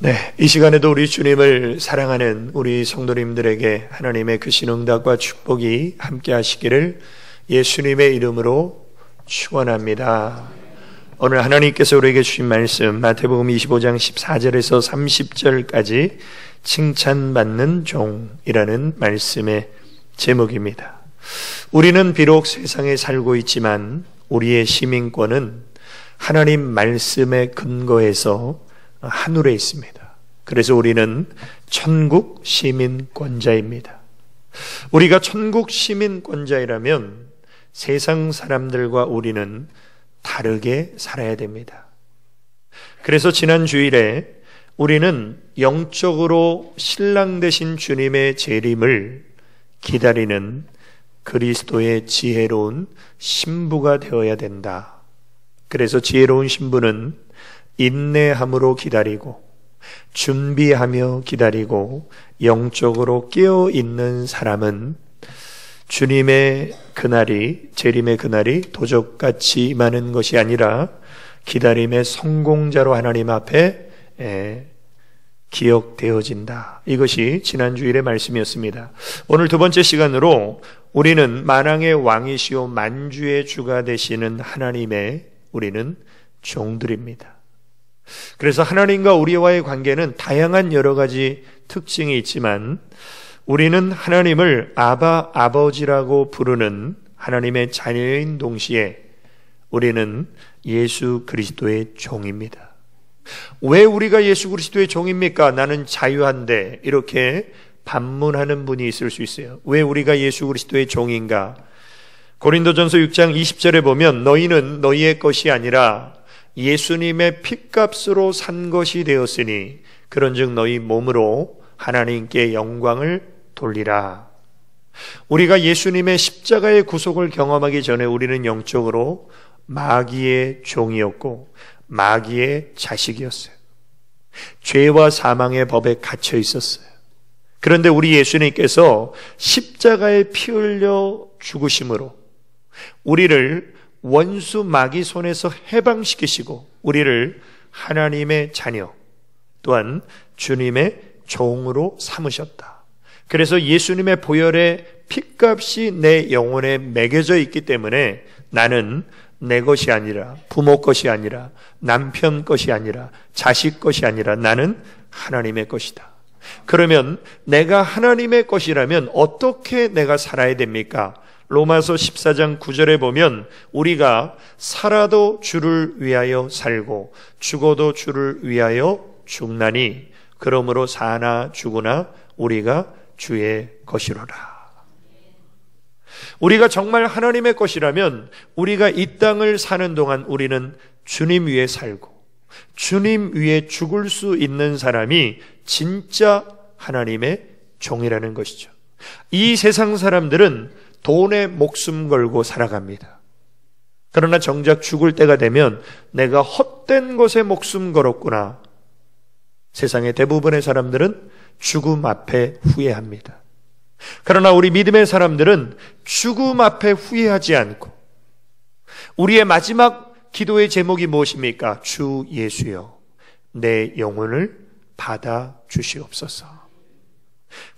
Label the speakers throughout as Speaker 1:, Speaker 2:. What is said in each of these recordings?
Speaker 1: 네, 이 시간에도 우리 주님을 사랑하는 우리 성도님들에게 하나님의 크신 그 응답과 축복이 함께 하시기를 예수님의 이름으로 축원합니다. 오늘 하나님께서 우리에게 주신 말씀 마태복음 25장 14절에서 30절까지 칭찬받는 종이라는 말씀의 제목입니다. 우리는 비록 세상에 살고 있지만 우리의 시민권은 하나님 말씀에 근거해서 하늘에 있습니다. 그래서 우리는 천국 시민권자입니다. 우리가 천국 시민권자이라면 세상 사람들과 우리는 다르게 살아야 됩니다. 그래서 지난 주일에 우리는 영적으로 신랑 되신 주님의 재림을 기다리는 그리스도의 지혜로운 신부가 되어야 된다. 그래서 지혜로운 신부는 인내함으로 기다리고 준비하며 기다리고 영적으로 깨어 있는 사람은 주님의 그날이 재림의 그날이 도적같이 많은 것이 아니라 기다림의 성공자로 하나님 앞에 에, 기억되어진다. 이것이 지난 주일의 말씀이었습니다. 오늘 두 번째 시간으로 우리는 만왕의 왕이시오 만주의 주가 되시는 하나님의 우리는 종들입니다. 그래서 하나님과 우리와의 관계는 다양한 여러 가지 특징이 있지만 우리는 하나님을 아바 아버지라고 부르는 하나님의 자녀인 동시에 우리는 예수 그리스도의 종입니다. 왜 우리가 예수 그리스도의 종입니까? 나는 자유한데 이렇게 반문하는 분이 있을 수 있어요. 왜 우리가 예수 그리스도의 종인가? 고린도전서 6장 20절에 보면 너희는 너희의 것이 아니라 예수님의 핏값으로 산 것이 되었으니 그런즉 너희 몸으로 하나님께 영광을 돌리라. 우리가 예수님의 십자가의 구속을 경험하기 전에 우리는 영적으로 마귀의 종이었고 마귀의 자식이었어요. 죄와 사망의 법에 갇혀 있었어요. 그런데 우리 예수님께서 십자가에 피 흘려 죽으심으로 우리를 원수 마귀 손에서 해방시키시고 우리를 하나님의 자녀 또한 주님의 종으로 삼으셨다. 그래서 예수님의 보혈의 피값이 내 영혼에 매겨져 있기 때문에 나는 내 것이 아니라 부모 것이 아니라 남편 것이 아니라 자식 것이 아니라 나는 하나님의 것이다. 그러면 내가 하나님의 것이라면 어떻게 내가 살아야 됩니까? 로마서 14장 9절에 보면 우리가 살아도 주를 위하여 살고 죽어도 주를 위하여 죽나니 그러므로 사나 죽으나 우리가 주의 것이로라. 우리가 정말 하나님의 것이라면 우리가 이 땅을 사는 동안 우리는 주님 위에 살고 주님 위에 죽을 수 있는 사람이 진짜 하나님의 종이라는 것이죠. 이 세상 사람들은 돈에 목숨 걸고 살아갑니다. 그러나 정작 죽을 때가 되면 내가 헛된 것에 목숨 걸었구나. 세상의 대부분의 사람들은 죽음 앞에 후회합니다. 그러나 우리 믿음의 사람들은 죽음 앞에 후회하지 않고 우리의 마지막 기도의 제목이 무엇입니까? 주 예수여, 내 영혼을 받아 주시옵소서.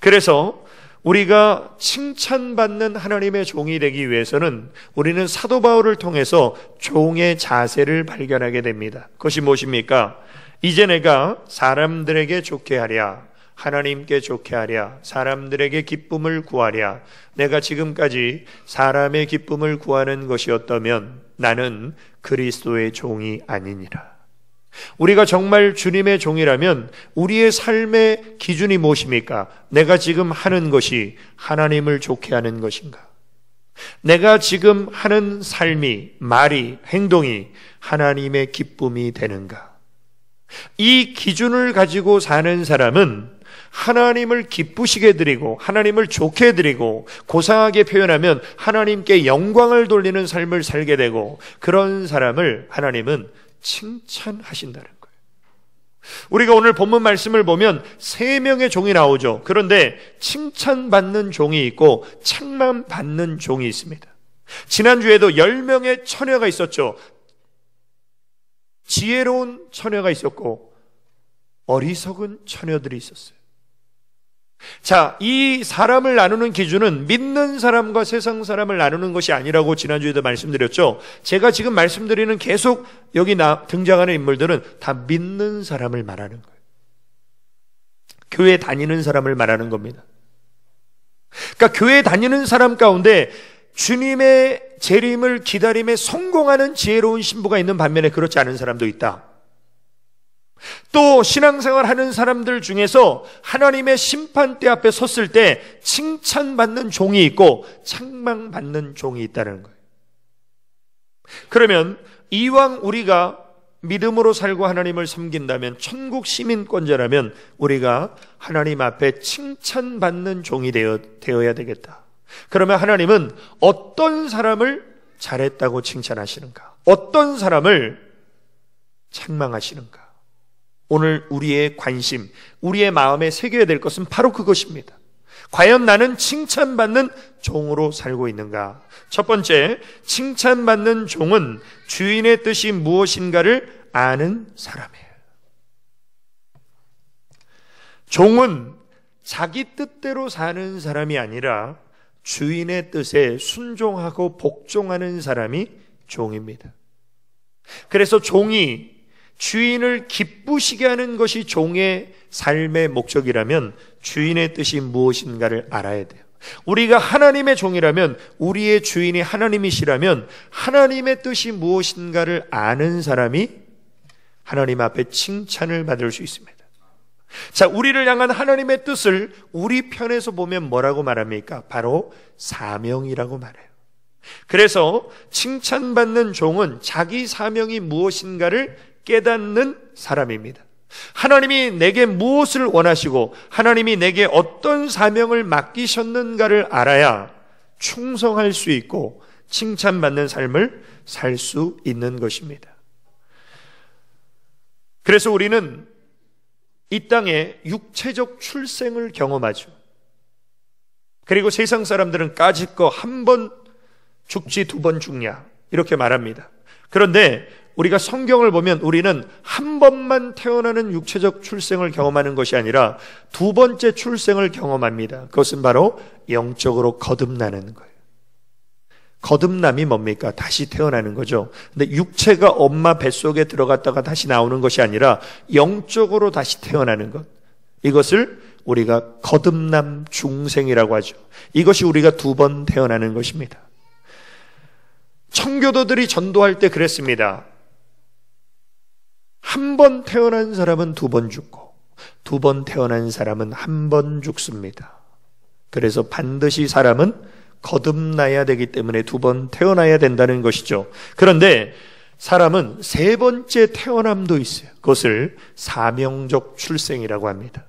Speaker 1: 그래서 우리가 칭찬받는 하나님의 종이 되기 위해서는 우리는 사도 바울을 통해서 종의 자세를 발견하게 됩니다. 그것이 무엇입니까? 이제 내가 사람들에게 좋게 하랴. 하나님께 좋게 하랴. 사람들에게 기쁨을 구하랴. 내가 지금까지 사람의 기쁨을 구하는 것이었다면 나는 그리스도의 종이 아니니라. 우리가 정말 주님의 종이라면 우리의 삶의 기준이 무엇입니까? 내가 지금 하는 것이 하나님을 좋게 하는 것인가? 내가 지금 하는 삶이, 말이, 행동이 하나님의 기쁨이 되는가? 이 기준을 가지고 사는 사람은 하나님을 기쁘시게 드리고 하나님을 좋게 드리고 고상하게 표현하면 하나님께 영광을 돌리는 삶을 살게 되고 그런 사람을 하나님은 칭찬하신다는 거예요. 우리가 오늘 본문 말씀을 보면 세 명의 종이 나오죠. 그런데 칭찬받는 종이 있고 책망받는 종이 있습니다. 지난주에도 열명의 처녀가 있었죠. 지혜로운 처녀가 있었고 어리석은 처녀들이 있었어요. 자, 이 사람을 나누는 기준은 믿는 사람과 세상 사람을 나누는 것이 아니라고 지난주에도 말씀드렸죠. 제가 지금 말씀드리는 계속 여기 나, 등장하는 인물들은 다 믿는 사람을 말하는 거예요. 교회 다니는 사람을 말하는 겁니다. 그러니까 교회 다니는 사람 가운데 주님의 재림을 기다림에 성공하는 지혜로운 신부가 있는 반면에 그렇지 않은 사람도 있다. 또 신앙생활 하는 사람들 중에서 하나님의 심판대 앞에 섰을 때 칭찬받는 종이 있고 창망받는 종이 있다는 거예요. 그러면 이왕 우리가 믿음으로 살고 하나님을 섬긴다면 천국 시민권자라면 우리가 하나님 앞에 칭찬받는 종이 되어, 되어야 되겠다. 그러면 하나님은 어떤 사람을 잘했다고 칭찬하시는가? 어떤 사람을 책망하시는가? 오늘 우리의 관심, 우리의 마음에 새겨야 될 것은 바로 그것입니다. 과연 나는 칭찬받는 종으로 살고 있는가? 첫 번째, 칭찬받는 종은 주인의 뜻이 무엇인가를 아는 사람이에요. 종은 자기 뜻대로 사는 사람이 아니라 주인의 뜻에 순종하고 복종하는 사람이 종입니다. 그래서 종이 주인을 기쁘시게 하는 것이 종의 삶의 목적이라면 주인의 뜻이 무엇인가를 알아야 돼요. 우리가 하나님의 종이라면 우리의 주인이 하나님이시라면 하나님의 뜻이 무엇인가를 아는 사람이 하나님 앞에 칭찬을 받을 수 있습니다. 자, 우리를 향한 하나님의 뜻을 우리 편에서 보면 뭐라고 말합니까? 바로 사명이라고 말해요. 그래서 칭찬받는 종은 자기 사명이 무엇인가를 깨닫는 사람입니다. 하나님이 내게 무엇을 원하시고 하나님이 내게 어떤 사명을 맡기셨는가를 알아야 충성할 수 있고 칭찬받는 삶을 살 수 있는 것입니다. 그래서 우리는 이 땅에 육체적 출생을 경험하죠. 그리고 세상 사람들은 까짓 거 한 번 죽지 두 번 죽냐 이렇게 말합니다. 그런데 우리가 성경을 보면 우리는 한 번만 태어나는 육체적 출생을 경험하는 것이 아니라 두 번째 출생을 경험합니다. 그것은 바로 영적으로 거듭나는 거예요. 거듭남이 뭡니까? 다시 태어나는 거죠. 근데 육체가 엄마 뱃속에 들어갔다가 다시 나오는 것이 아니라 영적으로 다시 태어나는 것. 이것을 우리가 거듭남 중생이라고 하죠. 이것이 우리가 두 번 태어나는 것입니다. 청교도들이 전도할 때 그랬습니다. 한번 태어난 사람은 두 번 죽고, 두 번 태어난 사람은 한 번 죽습니다. 그래서 반드시 사람은 거듭나야 되기 때문에 두 번 태어나야 된다는 것이죠. 그런데 사람은 세 번째 태어남도 있어요. 그것을 사명적 출생이라고 합니다.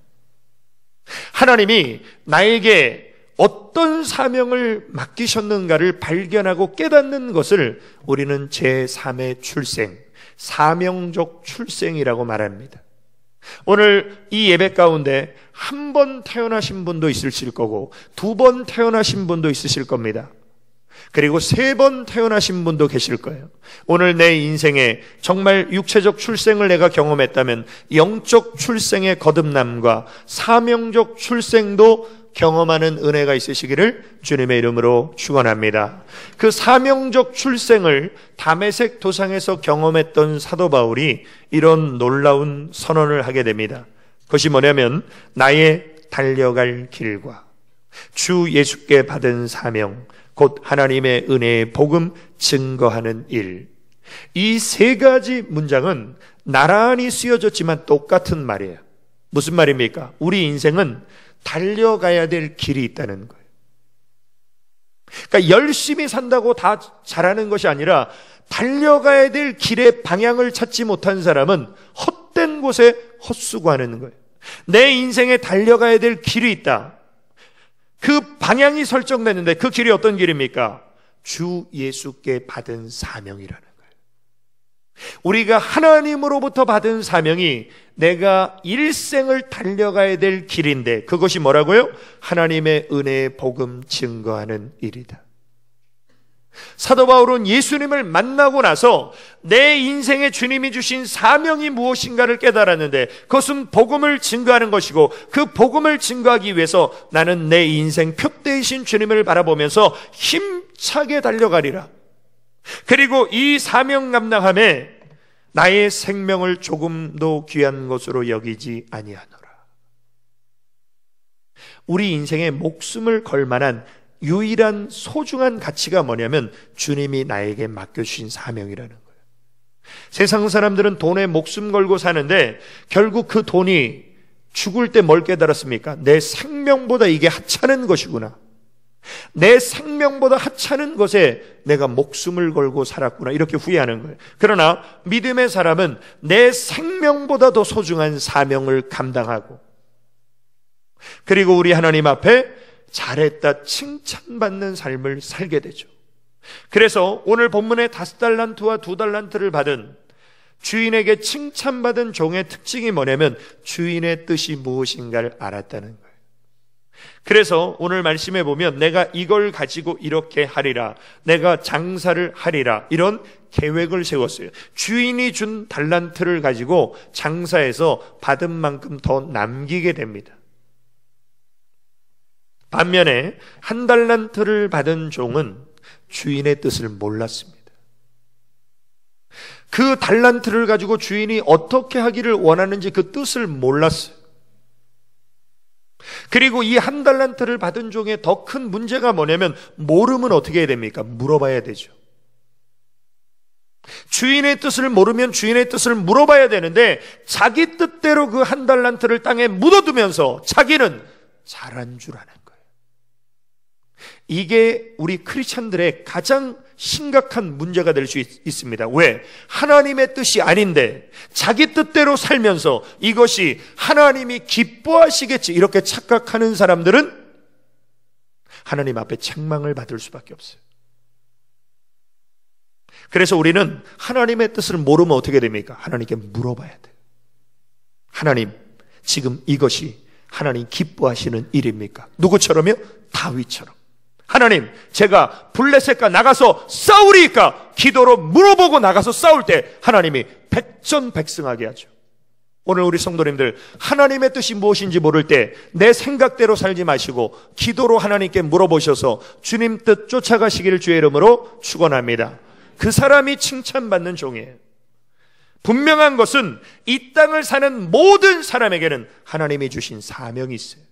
Speaker 1: 하나님이 나에게 어떤 사명을 맡기셨는가를 발견하고 깨닫는 것을 우리는 제3의 출생, 사명적 출생이라고 말합니다. 오늘 이 예배 가운데 한 번 태어나신 분도 있으실 거고 두 번 태어나신 분도 있으실 겁니다. 그리고 세 번 태어나신 분도 계실 거예요. 오늘 내 인생에 정말 육체적 출생을 내가 경험했다면 영적 출생의 거듭남과 사명적 출생도 경험하는 은혜가 있으시기를 주님의 이름으로 축원합니다. 그 사명적 출생을 담에색 도상에서 경험했던 사도 바울이 이런 놀라운 선언을 하게 됩니다. 그것이 뭐냐면 나의 달려갈 길과 주 예수께 받은 사명, 곧 하나님의 은혜의 복음 증거하는 일. 이 세 가지 문장은 나란히 쓰여졌지만 똑같은 말이에요. 무슨 말입니까? 우리 인생은 달려가야 될 길이 있다는 거예요. 그러니까 열심히 산다고 다 잘하는 것이 아니라 달려가야 될 길의 방향을 찾지 못한 사람은 헛된 곳에 헛수고하는 거예요. 내 인생에 달려가야 될 길이 있다. 그 방향이 설정됐는데 그 길이 어떤 길입니까? 주 예수께 받은 사명이라는. 우리가 하나님으로부터 받은 사명이 내가 일생을 달려가야 될 길인데 그것이 뭐라고요? 하나님의 은혜의 복음 증거하는 일이다. 사도 바울은 예수님을 만나고 나서 내 인생에 주님이 주신 사명이 무엇인가를 깨달았는데 그것은 복음을 증거하는 것이고 그 복음을 증거하기 위해서 나는 내 인생 표 대신 이 주님을 바라보면서 힘차게 달려가리라. 그리고 이 사명 감당함에 나의 생명을 조금도 귀한 것으로 여기지 아니하노라. 우리 인생에 목숨을 걸 만한 유일한 소중한 가치가 뭐냐면 주님이 나에게 맡겨주신 사명이라는 거예요. 세상 사람들은 돈에 목숨 걸고 사는데 결국 그 돈이 죽을 때 뭘 깨달았습니까? 내 생명보다 이게 하찮은 것이구나. 내 생명보다 하찮은 것에 내가 목숨을 걸고 살았구나. 이렇게 후회하는 거예요. 그러나 믿음의 사람은 내 생명보다 더 소중한 사명을 감당하고 그리고 우리 하나님 앞에 잘했다 칭찬받는 삶을 살게 되죠. 그래서 오늘 본문의 다섯 달란트와 두 달란트를 받은 주인에게 칭찬받은 종의 특징이 뭐냐면 주인의 뜻이 무엇인가를 알았다는 거예요. 그래서 오늘 말씀해 보면 내가 이걸 가지고 이렇게 하리라. 내가 장사를 하리라. 이런 계획을 세웠어요. 주인이 준 달란트를 가지고 장사해서 받은 만큼 더 남기게 됩니다. 반면에 한 달란트를 받은 종은 주인의 뜻을 몰랐습니다. 그 달란트를 가지고 주인이 어떻게 하기를 원하는지 그 뜻을 몰랐어요. 그리고 이 한 달란트를 받은 종의 더 큰 문제가 뭐냐면 모름은 어떻게 해야 됩니까? 물어봐야 되죠. 주인의 뜻을 모르면 주인의 뜻을 물어봐야 되는데 자기 뜻대로 그 한 달란트를 땅에 묻어두면서 자기는 잘한 줄 아는 거예요. 이게 우리 크리스천들의 가장 심각한 문제가 될 수 있습니다. 왜? 하나님의 뜻이 아닌데 자기 뜻대로 살면서 이것이 하나님이 기뻐하시겠지 이렇게 착각하는 사람들은 하나님 앞에 책망을 받을 수밖에 없어요. 그래서 우리는 하나님의 뜻을 모르면 어떻게 됩니까? 하나님께 물어봐야 돼요. 하나님, 지금 이것이 하나님 기뻐하시는 일입니까? 누구처럼요? 다윗처럼. 하나님, 제가 블레셋과 나가서 싸우리까 기도로 물어보고 나가서 싸울 때 하나님이 백전백승하게 하죠. 오늘 우리 성도님들 하나님의 뜻이 무엇인지 모를 때 내 생각대로 살지 마시고 기도로 하나님께 물어보셔서 주님 뜻 쫓아가시기를 주의 이름으로 축원합니다. 그 사람이 칭찬받는 종이에요. 분명한 것은 이 땅을 사는 모든 사람에게는 하나님이 주신 사명이 있어요.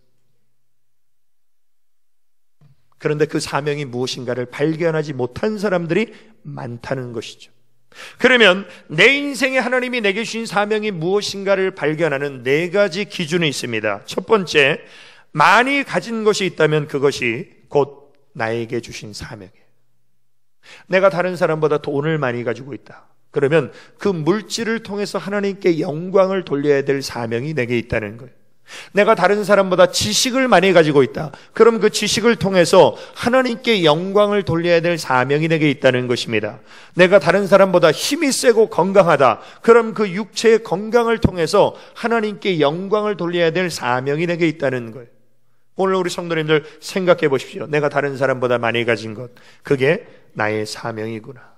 Speaker 1: 그런데 그 사명이 무엇인가를 발견하지 못한 사람들이 많다는 것이죠. 그러면 내 인생에 하나님이 내게 주신 사명이 무엇인가를 발견하는 네 가지 기준이 있습니다. 첫 번째, 많이 가진 것이 있다면 그것이 곧 나에게 주신 사명이에요. 내가 다른 사람보다 돈을 많이 가지고 있다. 그러면 그 물질을 통해서 하나님께 영광을 돌려야 될 사명이 내게 있다는 거예요. 내가 다른 사람보다 지식을 많이 가지고 있다. 그럼 그 지식을 통해서 하나님께 영광을 돌려야 될 사명이 내게 있다는 것입니다. 내가 다른 사람보다 힘이 세고 건강하다. 그럼 그 육체의 건강을 통해서 하나님께 영광을 돌려야 될 사명이 내게 있다는 거예요. 오늘 우리 성도님들 생각해 보십시오. 내가 다른 사람보다 많이 가진 것. 그게 나의 사명이구나.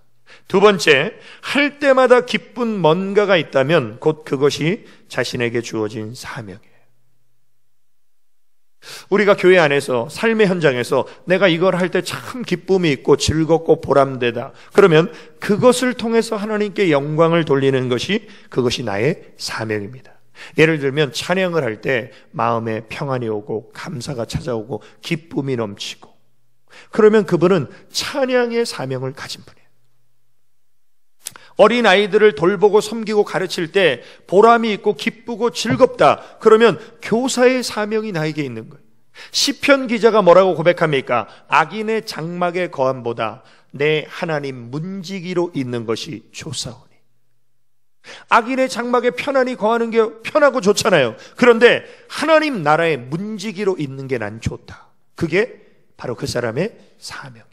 Speaker 1: 두 번째, 할 때마다 기쁜 뭔가가 있다면 곧 그것이 자신에게 주어진 사명이에요. 우리가 교회 안에서 삶의 현장에서 내가 이걸 할 때 참 기쁨이 있고 즐겁고 보람되다. 그러면 그것을 통해서 하나님께 영광을 돌리는 것이 그것이 나의 사명입니다. 예를 들면 찬양을 할 때 마음에 평안이 오고 감사가 찾아오고 기쁨이 넘치고 그러면 그분은 찬양의 사명을 가진 분. 어린 아이들을 돌보고 섬기고 가르칠 때 보람이 있고 기쁘고 즐겁다. 그러면 교사의 사명이 나에게 있는 거예요. 시편 기자가 뭐라고 고백합니까? 악인의 장막의 거함보다 내 하나님 문지기로 있는 것이 좋사오니. 악인의 장막에 편안히 거하는 게 편하고 좋잖아요. 그런데 하나님 나라의 문지기로 있는 게 난 좋다. 그게 바로 그 사람의 사명.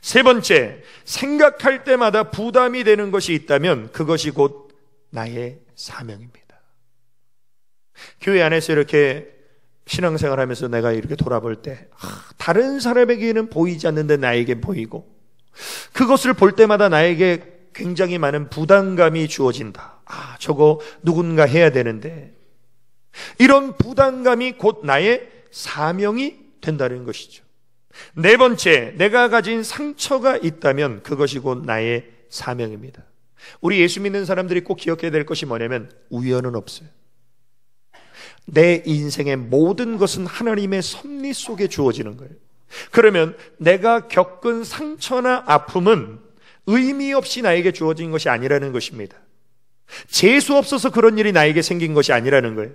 Speaker 1: 세 번째, 생각할 때마다 부담이 되는 것이 있다면 그것이 곧 나의 사명입니다. 교회 안에서 이렇게 신앙생활 하면서 내가 이렇게 돌아볼 때, 아, 다른 사람에게는 보이지 않는데 나에게 보이고, 그것을 볼 때마다 나에게 굉장히 많은 부담감이 주어진다. 아, 저거 누군가 해야 되는데. 이런 부담감이 곧 나의 사명이 된다는 것이죠. 네 번째, 내가 가진 상처가 있다면 그것이 곧 나의 사명입니다. 우리 예수 믿는 사람들이 꼭 기억해야 될 것이 뭐냐면 우연은 없어요. 내 인생의 모든 것은 하나님의 섭리 속에 주어지는 거예요. 그러면 내가 겪은 상처나 아픔은 의미 없이 나에게 주어진 것이 아니라는 것입니다. 재수 없어서 그런 일이 나에게 생긴 것이 아니라는 거예요.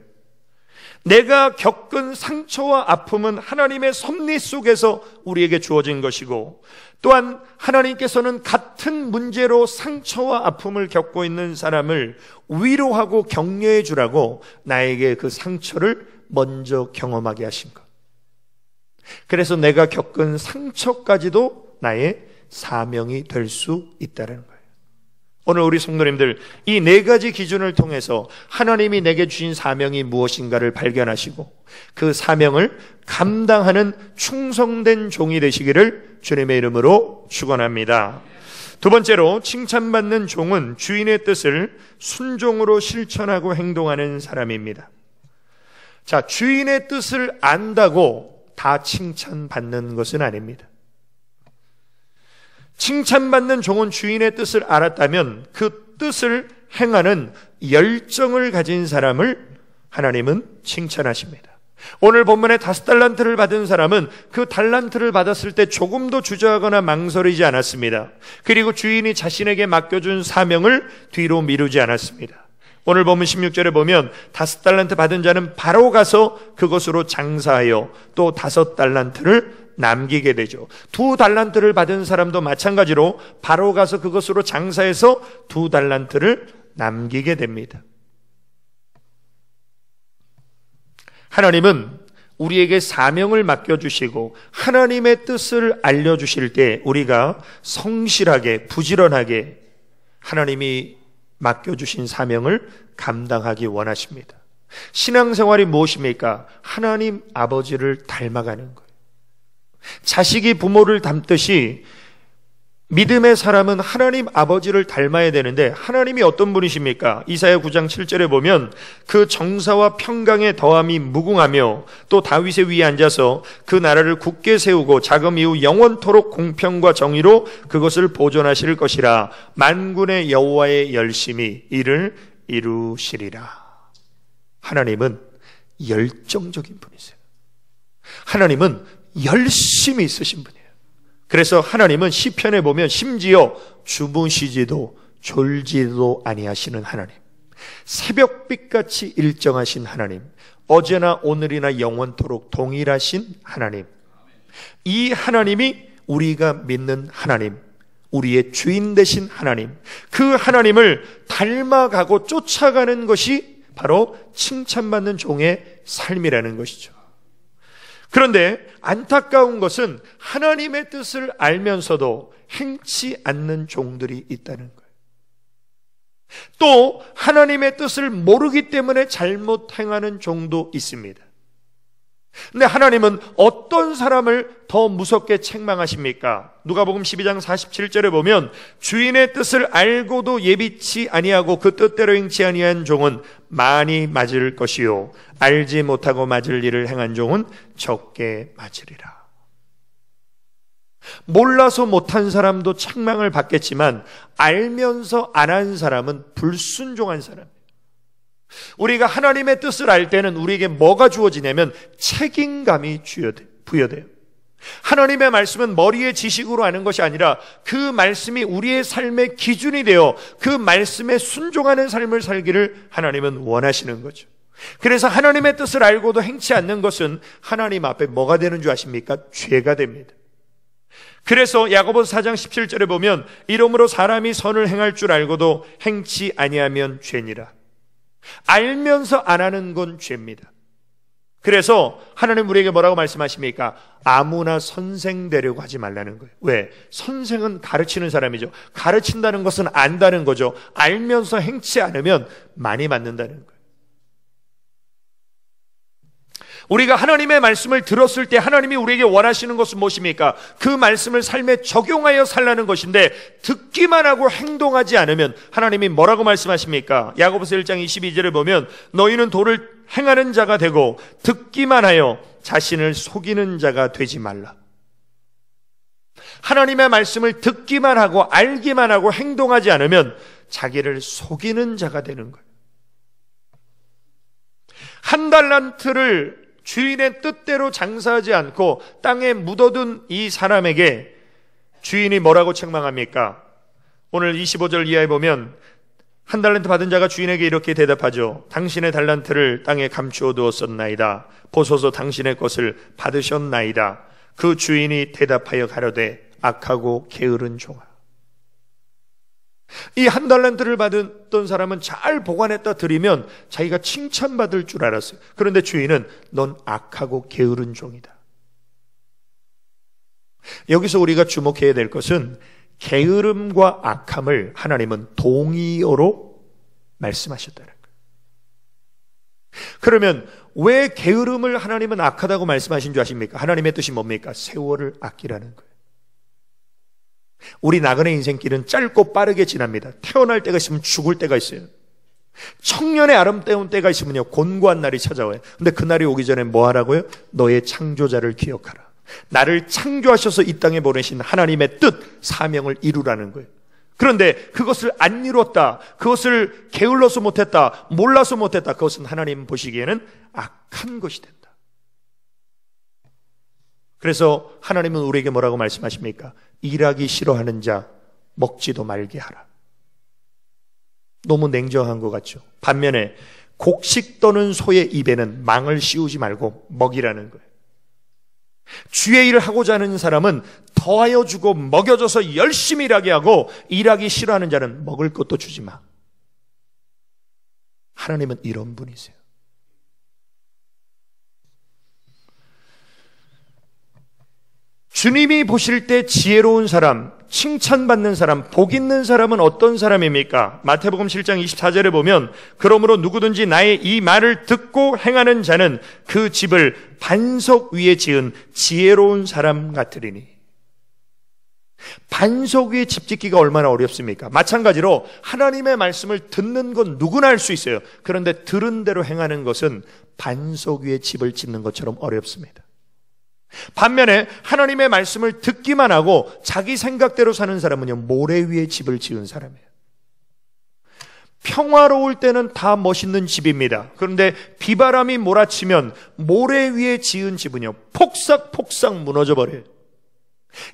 Speaker 1: 내가 겪은 상처와 아픔은 하나님의 섭리 속에서 우리에게 주어진 것이고 또한 하나님께서는 같은 문제로 상처와 아픔을 겪고 있는 사람을 위로하고 격려해 주라고 나에게 그 상처를 먼저 경험하게 하신 것. 그래서 내가 겪은 상처까지도 나의 사명이 될 수 있다는 것. 오늘 우리 성도님들 이 네 가지 기준을 통해서 하나님이 내게 주신 사명이 무엇인가를 발견하시고 그 사명을 감당하는 충성된 종이 되시기를 주님의 이름으로 축원합니다. 두 번째로 칭찬받는 종은 주인의 뜻을 순종으로 실천하고 행동하는 사람입니다. 자, 주인의 뜻을 안다고 다 칭찬받는 것은 아닙니다. 칭찬받는 종은 주인의 뜻을 알았다면 그 뜻을 행하는 열정을 가진 사람을 하나님은 칭찬하십니다. 오늘 본문에 다섯 달란트를 받은 사람은 그 달란트를 받았을 때 조금도 주저하거나 망설이지 않았습니다. 그리고 주인이 자신에게 맡겨준 사명을 뒤로 미루지 않았습니다. 오늘 보면 16절에 보면 다섯 달란트 받은 자는 바로 가서 그것으로 장사하여 또 다섯 달란트를 남기게 되죠. 두 달란트를 받은 사람도 마찬가지로 바로 가서 그것으로 장사해서 두 달란트를 남기게 됩니다. 하나님은 우리에게 사명을 맡겨주시고 하나님의 뜻을 알려주실 때 우리가 성실하게, 부지런하게 하나님이 맡겨주신 사명을 감당하기 원하십니다. 신앙생활이 무엇입니까? 하나님 아버지를 닮아가는 것. 자식이 부모를 닮듯이 믿음의 사람은 하나님 아버지를 닮아야 되는데 하나님이 어떤 분이십니까? 이사야 9장 7절에 보면 그 정사와 평강의 더함이 무궁하며 또 다윗의 위에 앉아서 그 나라를 굳게 세우고 자금 이후 영원토록 공평과 정의로 그것을 보존하실 것이라 만군의 여호와의 열심히 이를 이루시리라. 하나님은 열정적인 분이세요. 하나님은 열심히 있으신 분이에요. 그래서 하나님은 시편에 보면 심지어 주무시지도 졸지도 아니하시는 하나님, 새벽빛같이 일정하신 하나님, 어제나 오늘이나 영원토록 동일하신 하나님, 이 하나님이 우리가 믿는 하나님, 우리의 주인 되신 하나님, 그 하나님을 닮아가고 쫓아가는 것이 바로 칭찬받는 종의 삶이라는 것이죠. 그런데 안타까운 것은 하나님의 뜻을 알면서도 행치 않는 종들이 있다는 거예요. 또 하나님의 뜻을 모르기 때문에 잘못 행하는 종도 있습니다. 근데 하나님은 어떤 사람을 더 무섭게 책망하십니까? 누가복음 12장 47절에 보면 주인의 뜻을 알고도 예비치 아니하고 그 뜻대로 행치 아니한 종은 많이 맞을 것이요 알지 못하고 맞을 일을 행한 종은 적게 맞으리라. 몰라서 못한 사람도 책망을 받겠지만 알면서 안 한 사람은 불순종한 사람 우리가 하나님의 뜻을 알 때는 우리에게 뭐가 주어지냐면 책임감이 부여돼요. 하나님의 말씀은 머리의 지식으로 아는 것이 아니라 그 말씀이 우리의 삶의 기준이 되어 그 말씀에 순종하는 삶을 살기를 하나님은 원하시는 거죠. 그래서 하나님의 뜻을 알고도 행치 않는 것은 하나님 앞에 뭐가 되는 줄 아십니까? 죄가 됩니다. 그래서 야고보서 4장 17절에 보면 이러므로 사람이 선을 행할 줄 알고도 행치 아니하면 죄니라. 알면서 안 하는 건 죄입니다. 그래서 하나님 우리에게 뭐라고 말씀하십니까? 아무나 선생 되려고 하지 말라는 거예요. 왜? 선생은 가르치는 사람이죠. 가르친다는 것은 안다는 거죠. 알면서 행치 않으면 많이 맞는다는 거예요. 우리가 하나님의 말씀을 들었을 때 하나님이 우리에게 원하시는 것은 무엇입니까? 그 말씀을 삶에 적용하여 살라는 것인데 듣기만 하고 행동하지 않으면 하나님이 뭐라고 말씀하십니까? 야고보서 1장 22절을 보면 너희는 도를 행하는 자가 되고 듣기만 하여 자신을 속이는 자가 되지 말라. 하나님의 말씀을 듣기만 하고 알기만 하고 행동하지 않으면 자기를 속이는 자가 되는 거예요. 한 달란트를 주인의 뜻대로 장사하지 않고 땅에 묻어둔 이 사람에게 주인이 뭐라고 책망합니까? 오늘 25절 이하에 보면 한 달란트 받은 자가 주인에게 이렇게 대답하죠. 당신의 달란트를 땅에 감추어 두었었나이다. 보소서 당신의 것을 받으셨나이다. 그 주인이 대답하여 가려되 악하고 게으른 종아. 이한 달란트를 받았던 사람은 잘 보관했다 드리면 자기가 칭찬받을 줄 알았어요. 그런데 주인은 넌 악하고 게으른 종이다. 여기서 우리가 주목해야 될 것은 게으름과 악함을 하나님은 동의어로 말씀하셨다는 거예요. 그러면 왜 게으름을 하나님은 악하다고 말씀하신 줄 아십니까? 하나님의 뜻이 뭡니까? 세월을 아끼라는 거예요. 우리 나그네 인생길은 짧고 빠르게 지납니다. 태어날 때가 있으면 죽을 때가 있어요. 청년의 아름다운 때가 있으면요, 곤고한 날이 찾아와요. 근데 그날이 오기 전에 뭐 하라고요? 너의 창조자를 기억하라. 나를 창조하셔서 이 땅에 보내신 하나님의 뜻, 사명을 이루라는 거예요. 그런데 그것을 안 이뤘다. 그것을 게을러서 못했다. 몰라서 못했다. 그것은 하나님 보시기에는 악한 것이 된다. 그래서 하나님은 우리에게 뭐라고 말씀하십니까? 일하기 싫어하는 자 먹지도 말게 하라. 너무 냉정한 것 같죠. 반면에 곡식 떠는 소의 입에는 망을 씌우지 말고 먹이라는 거예요. 주의 일을 하고자 하는 사람은 더하여 주고 먹여줘서 열심히 일하게 하고 일하기 싫어하는 자는 먹을 것도 주지 마. 하나님은 이런 분이세요. 주님이 보실 때 지혜로운 사람, 칭찬받는 사람, 복 있는 사람은 어떤 사람입니까? 마태복음 7장 24절에 보면 그러므로 누구든지 나의 이 말을 듣고 행하는 자는 그 집을 반석 위에 지은 지혜로운 사람 같으리니 반석 위에 집 짓기가 얼마나 어렵습니까? 마찬가지로 하나님의 말씀을 듣는 건 누구나 할 수 있어요. 그런데 들은 대로 행하는 것은 반석 위에 집을 짓는 것처럼 어렵습니다. 반면에 하나님의 말씀을 듣기만 하고 자기 생각대로 사는 사람은요, 모래 위에 집을 지은 사람이에요. 평화로울 때는 다 멋있는 집입니다. 그런데 비바람이 몰아치면 모래 위에 지은 집은요, 폭삭폭삭 무너져버려요.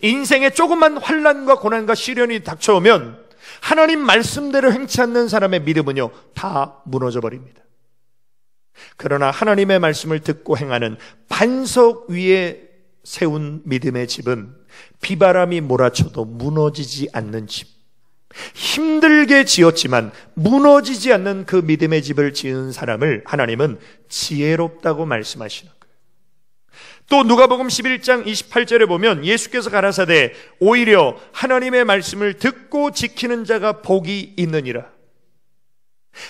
Speaker 1: 인생에 조금만 환란과 고난과 시련이 닥쳐오면 하나님 말씀대로 행치 않는 사람의 믿음은요, 다 무너져버립니다. 그러나 하나님의 말씀을 듣고 행하는 반석 위에 세운 믿음의 집은 비바람이 몰아쳐도 무너지지 않는 집. 힘들게 지었지만 무너지지 않는 그 믿음의 집을 지은 사람을 하나님은 지혜롭다고 말씀하시는 거예요. 또 누가복음 11장 28절에 보면 예수께서 가라사대 오히려 하나님의 말씀을 듣고 지키는 자가 복이 있느니라.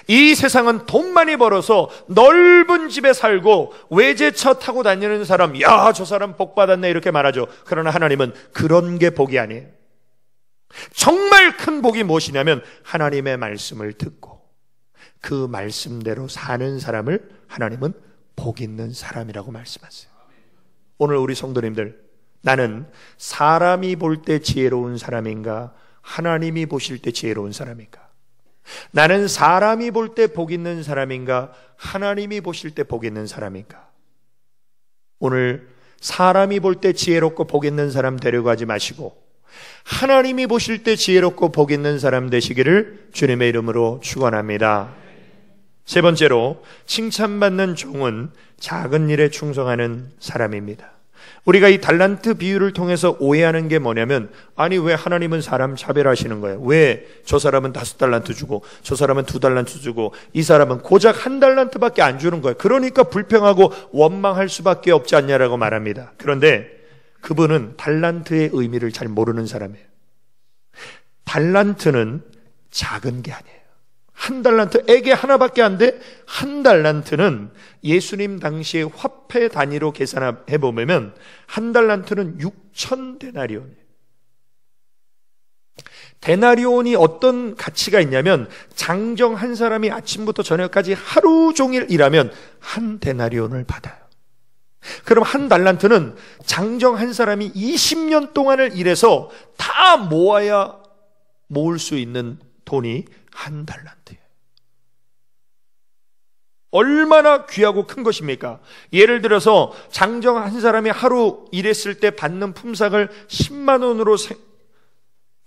Speaker 1: 이 세상은 돈 많이 벌어서 넓은 집에 살고 외제차 타고 다니는 사람, 야, 저 사람 복 받았네. 이렇게 말하죠. 그러나 하나님은 그런 게 복이 아니에요. 정말 큰 복이 무엇이냐면 하나님의 말씀을 듣고 그 말씀대로 사는 사람을 하나님은 복 있는 사람이라고 말씀하세요. 오늘 우리 성도님들, 나는 사람이 볼 때 지혜로운 사람인가? 하나님이 보실 때 지혜로운 사람인가? 나는 사람이 볼 때 복 있는 사람인가? 하나님이 보실 때 복 있는 사람인가? 오늘 사람이 볼 때 지혜롭고 복 있는 사람 데려가지 마시고 하나님이 보실 때 지혜롭고 복 있는 사람 되시기를 주님의 이름으로 축원합니다. 세 번째로 칭찬받는 종은 작은 일에 충성하는 사람입니다. 우리가 이 달란트 비유를 통해서 오해하는 게 뭐냐면, 아니, 왜 하나님은 사람 차별하시는 거예요? 왜 저 사람은 다섯 달란트 주고, 저 사람은 두 달란트 주고, 이 사람은 고작 한 달란트밖에 안 주는 거예요. 그러니까 불평하고 원망할 수밖에 없지 않냐라고 말합니다. 그런데 그분은 달란트의 의미를 잘 모르는 사람이에요. 달란트는 작은 게 아니에요. 한 달란트, 에게 하나밖에 안 돼? 한 달란트는 예수님 당시의 화폐 단위로 계산해 보면 한 달란트는 6천 대나리온이에요 데나리온이 어떤 가치가 있냐면 장정 한 사람이 아침부터 저녁까지 하루 종일 일하면 한대나리온을 받아요. 그럼 한 달란트는 장정 한 사람이 20년 동안을 일해서 다 모아야 모을 수 있는 돈이 한달란트예 얼마나 귀하고 큰 것입니까? 예를 들어서 장정 한 사람이 하루 일했을 때 받는 품삯을 10만 원으로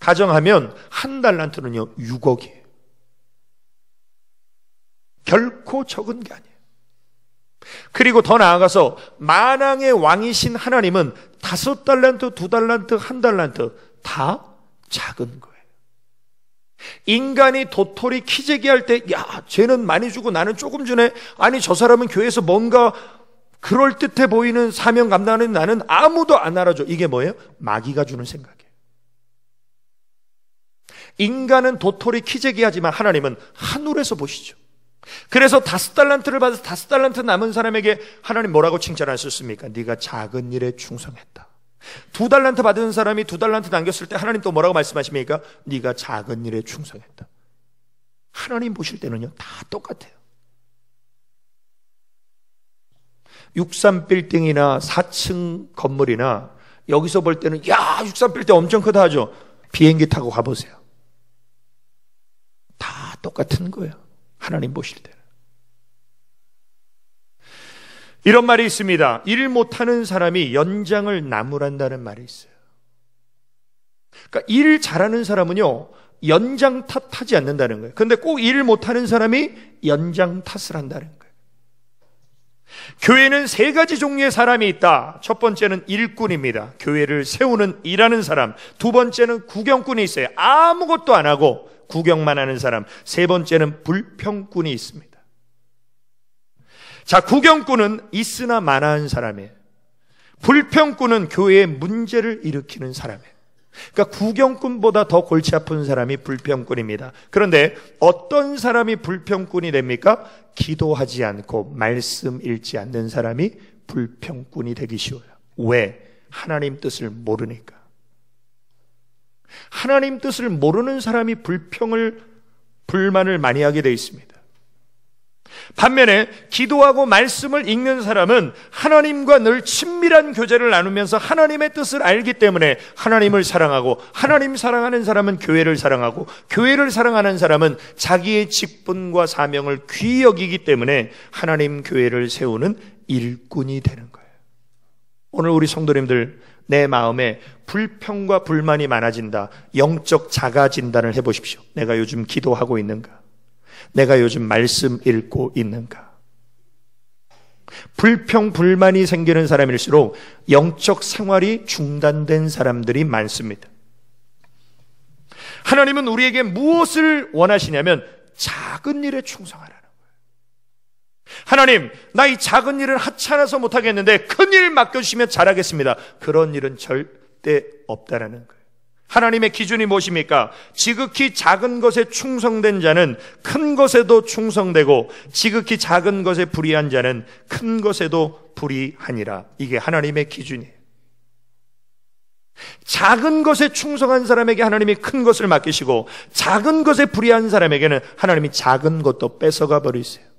Speaker 1: 가정하면 한 달란트는요 6억이에요. 결코 적은 게 아니에요. 그리고 더 나아가서 만왕의 왕이신 하나님은 다섯 달란트, 두 달란트, 한 달란트 다 작은 거예요. 인간이 도토리 키재기 할 때, 야, 쟤는 많이 주고 나는 조금 주네. 아니, 저 사람은 교회에서 뭔가 그럴듯해 보이는 사명감 나는 나는 아무도 안 알아줘. 이게 뭐예요? 마귀가 주는 생각이에요. 인간은 도토리 키재기 하지만 하나님은 하늘에서 보시죠. 그래서 다섯 달란트를 받아서 다섯 달란트 남은 사람에게 하나님 뭐라고 칭찬하셨습니까? 네가 작은 일에 충성했다. 두 달란트 받은 사람이 두 달란트 남겼을 때 하나님 또 뭐라고 말씀하십니까? 네가 작은 일에 충성했다. 하나님 보실 때는요, 다 똑같아요. 63빌딩이나 4층 건물이나 여기서 볼 때는 야, 63빌딩 엄청 크다 하죠. 비행기 타고 가보세요. 다 똑같은 거예요. 하나님 보실 때는. 이런 말이 있습니다. 일 못하는 사람이 연장을 나무란다는 말이 있어요. 그러니까 일 잘하는 사람은요, 연장 탓하지 않는다는 거예요. 그런데꼭 일 못하는 사람이 연장 탓을 한다는 거예요. 교회는 세 가지 종류의 사람이 있다. 첫 번째는 일꾼입니다. 교회를 세우는 일하는 사람. 두 번째는 구경꾼이 있어요. 아무것도 안 하고 구경만 하는 사람. 세 번째는 불평꾼이 있습니다. 자, 구경꾼은 있으나 마나한 사람이에요. 불평꾼은 교회에 문제를 일으키는 사람이에요. 그러니까 구경꾼보다 더 골치 아픈 사람이 불평꾼입니다. 그런데 어떤 사람이 불평꾼이 됩니까? 기도하지 않고 말씀 읽지 않는 사람이 불평꾼이 되기 쉬워요. 왜? 하나님 뜻을 모르니까. 하나님 뜻을 모르는 사람이 불평을 불만을 많이 하게 되어 있습니다. 반면에 기도하고 말씀을 읽는 사람은 하나님과 늘 친밀한 교제를 나누면서 하나님의 뜻을 알기 때문에 하나님을 사랑하고 하나님 사랑하는 사람은 교회를 사랑하고 교회를 사랑하는 사람은 자기의 직분과 사명을 귀히 여기기 때문에 하나님 교회를 세우는 일꾼이 되는 거예요. 오늘 우리 성도님들 내 마음에 불평과 불만이 많아진다. 영적 자가 진단을 해 보십시오. 내가 요즘 기도하고 있는가? 내가 요즘 말씀 읽고 있는가? 불평, 불만이 생기는 사람일수록 영적 생활이 중단된 사람들이 많습니다. 하나님은 우리에게 무엇을 원하시냐면 작은 일에 충성하라는 거예요. 하나님, 나 이 작은 일을 하찮아서 못하겠는데 큰 일 맡겨주시면 잘하겠습니다. 그런 일은 절대 없다라는 거예요. 하나님의 기준이 무엇입니까? 지극히 작은 것에 충성된 자는 큰 것에도 충성되고 지극히 작은 것에 불의한 자는 큰 것에도 불의하니라. 이게 하나님의 기준이에요. 작은 것에 충성한 사람에게 하나님이 큰 것을 맡기시고 작은 것에 불의한 사람에게는 하나님이 작은 것도 뺏어가 버리세요.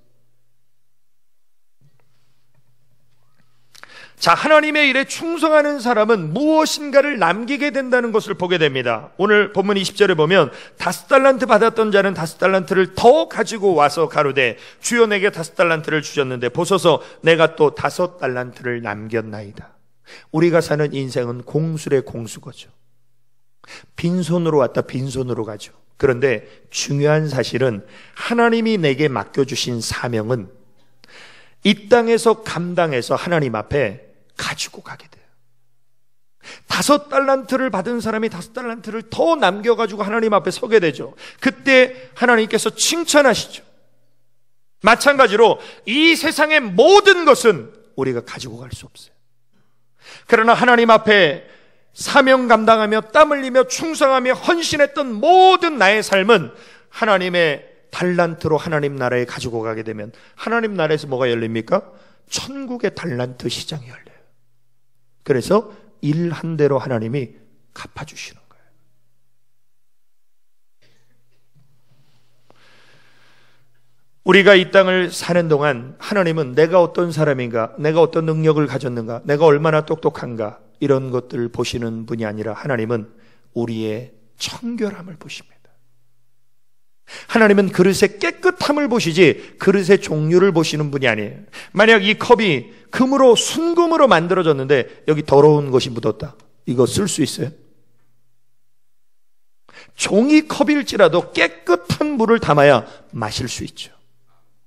Speaker 1: 자, 하나님의 일에 충성하는 사람은 무엇인가를 남기게 된다는 것을 보게 됩니다. 오늘 본문 20절에 보면 다섯 달란트 받았던 자는 다섯 달란트를 더 가지고 와서 가로되 주여 내게 다섯 달란트를 주셨는데 보소서 내가 또 다섯 달란트를 남겼나이다. 우리가 사는 인생은 공수의 공수거죠. 빈손으로 왔다 빈손으로 가죠. 그런데 중요한 사실은 하나님이 내게 맡겨주신 사명은 이 땅에서 감당해서 하나님 앞에 가지고 가게 돼요. 다섯 달란트를 받은 사람이 다섯 달란트를 더 남겨가지고 하나님 앞에 서게 되죠. 그때 하나님께서 칭찬하시죠. 마찬가지로 이 세상의 모든 것은 우리가 가지고 갈 수 없어요. 그러나 하나님 앞에 사명 감당하며 땀 흘리며 충성하며 헌신했던 모든 나의 삶은 하나님의 달란트로 하나님 나라에 가지고 가게 되면 하나님 나라에서 뭐가 열립니까? 천국의 달란트 시장이 열려요. 그래서 일한 대로 하나님이 갚아주시는 거예요. 우리가 이 땅을 사는 동안 하나님은 내가 어떤 사람인가, 내가 어떤 능력을 가졌는가, 내가 얼마나 똑똑한가, 이런 것들을 보시는 분이 아니라 하나님은 우리의 청결함을 보십니다. 하나님은 그릇의 깨끗함을 보시지 그릇의 종류를 보시는 분이 아니에요. 만약 이 컵이 금으로 순금으로 만들어졌는데 여기 더러운 것이 묻었다. 이거 쓸 수 있어요? 종이 컵일지라도 깨끗한 물을 담아야 마실 수 있죠.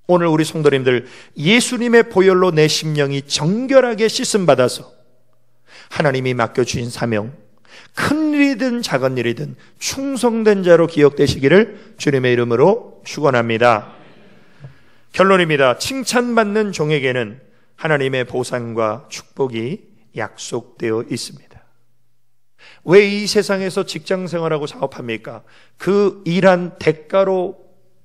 Speaker 1: 오늘 우리 성도님들 예수님의 보혈로 내 심령이 정결하게 씻음 받아서 하나님이 맡겨 주신 사명 큰 일이든 작은 일이든 충성된 자로 기억되시기를 주님의 이름으로 축원합니다. 결론입니다. 칭찬받는 종에게는 하나님의 보상과 축복이 약속되어 있습니다. 왜 이 세상에서 직장 생활하고 사업합니까? 그 일한 대가로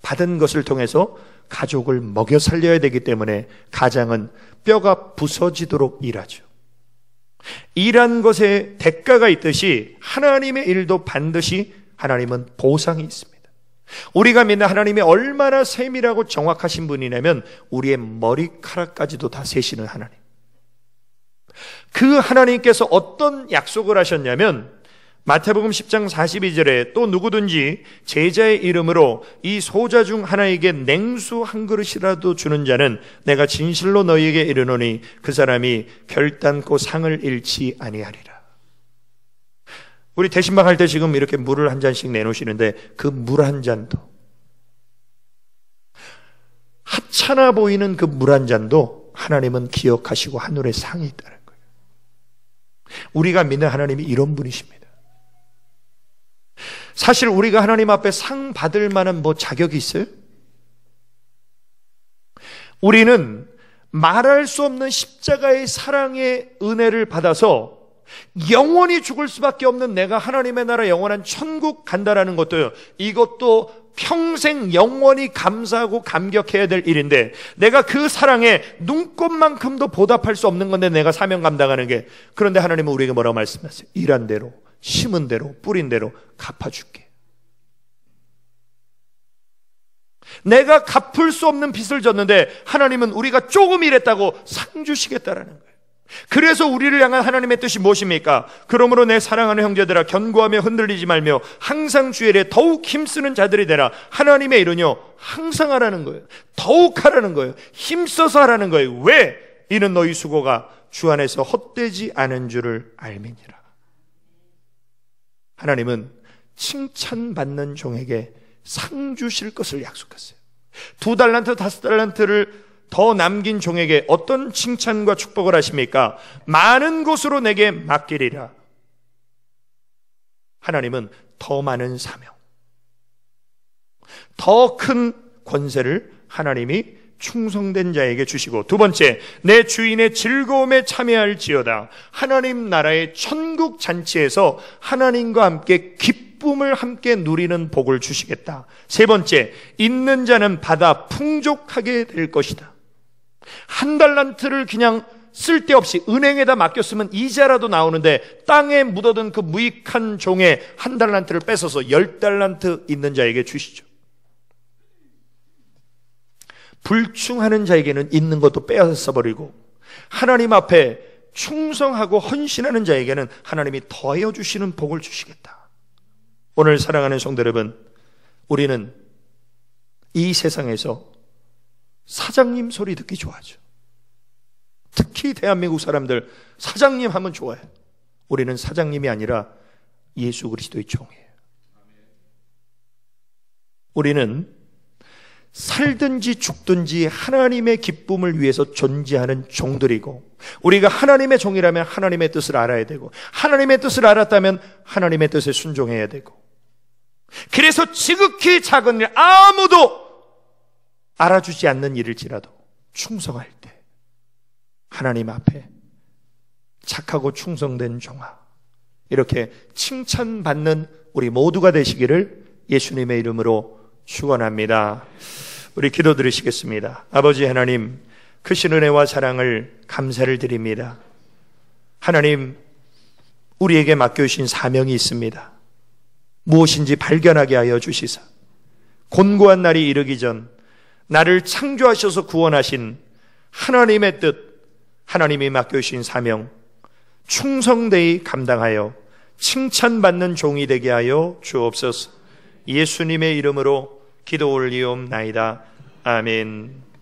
Speaker 1: 받은 것을 통해서 가족을 먹여 살려야 되기 때문에 가장은 뼈가 부서지도록 일하죠. 일한 것에 대가가 있듯이 하나님의 일도 반드시 하나님은 보상이 있습니다. 우리가 믿는 하나님이 얼마나 세밀하고 정확하신 분이냐면 우리의 머리카락까지도 다 세시는 하나님. 그 하나님께서 어떤 약속을 하셨냐면 마태복음 10장 42절에 또 누구든지 제자의 이름으로 이 소자 중 하나에게 냉수 한 그릇이라도 주는 자는 내가 진실로 너희에게 이르노니 그 사람이 결단코 상을 잃지 아니하리라. 우리 대신방 할 때 지금 이렇게 물을 한 잔씩 내놓으시는데 그 물 한 잔도 하찮아 보이는 그 물 한 잔도 하나님은 기억하시고 하늘에 상이 있다는 거예요. 우리가 믿는 하나님이 이런 분이십니다. 사실 우리가 하나님 앞에 상 받을 만한 뭐 자격이 있어요? 우리는 말할 수 없는 십자가의 사랑의 은혜를 받아서 영원히 죽을 수밖에 없는 내가 하나님의 나라 영원한 천국 간다라는 것도요. 이것도 평생 영원히 감사하고 감격해야 될 일인데 내가 그 사랑에 눈꼽만큼도 보답할 수 없는 건데 내가 사명 감당하는 게 그런데 하나님은 우리에게 뭐라고 말씀하세요? 일한 대로 심은 대로 뿌린 대로 갚아줄게. 내가 갚을 수 없는 빚을 졌는데 하나님은 우리가 조금 일했다고 상 주시겠다라는 거예요. 그래서 우리를 향한 하나님의 뜻이 무엇입니까? 그러므로 내 사랑하는 형제들아 견고하며 흔들리지 말며 항상 주일에 더욱 힘쓰는 자들이 되라. 하나님의 일은요 항상 하라는 거예요. 더욱 하라는 거예요. 힘써서 하라는 거예요. 왜? 이는 너희 수고가 주 안에서 헛되지 않은 줄을 알미니라. 하나님은 칭찬받는 종에게 상 주실 것을 약속했어요. 두 달란트, 다섯 달란트를 더 남긴 종에게 어떤 칭찬과 축복을 하십니까? 많은 곳으로 내게 맡기리라. 하나님은 더 많은 사명, 더 큰 권세를 하나님이 충성된 자에게 주시고 두 번째 내 주인의 즐거움에 참여할지어다 하나님 나라의 천국 잔치에서 하나님과 함께 기쁨을 함께 누리는 복을 주시겠다. 세 번째 있는 자는 받아 풍족하게 될 것이다. 한 달란트를 그냥 쓸데없이 은행에다 맡겼으면 이자라도 나오는데 땅에 묻어든그 무익한 종의 한 달란트를 뺏어서 열 달란트 있는 자에게 주시죠. 불충하는 자에게는 있는 것도 빼앗아 버리고 하나님 앞에 충성하고 헌신하는 자에게는 하나님이 더해 주시는 복을 주시겠다. 오늘 사랑하는 성도 여러분, 우리는 이 세상에서 사장님 소리 듣기 좋아하죠. 특히 대한민국 사람들 사장님 하면 좋아해. 우리는 사장님이 아니라 예수 그리스도의 종이에요. 우리는 살든지 죽든지 하나님의 기쁨을 위해서 존재하는 종들이고 우리가 하나님의 종이라면 하나님의 뜻을 알아야 되고 하나님의 뜻을 알았다면 하나님의 뜻에 순종해야 되고 그래서 지극히 작은 일 아무도 알아주지 않는 일일지라도 충성할 때 하나님 앞에 착하고 충성된 종아 이렇게 칭찬받는 우리 모두가 되시기를 예수님의 이름으로 축원합니다. 우리 기도 드리시겠습니다. 아버지 하나님, 크신 은혜와 사랑을 감사를 드립니다. 하나님, 우리에게 맡겨주신 사명이 있습니다. 무엇인지 발견하게 하여 주시사. 곤고한 날이 이르기 전 나를 창조하셔서 구원하신 하나님의 뜻, 하나님이 맡겨주신 사명, 충성되이 감당하여 칭찬받는 종이 되게 하여 주옵소서. 예수님의 이름으로 기도 올리옵나이다. 아멘.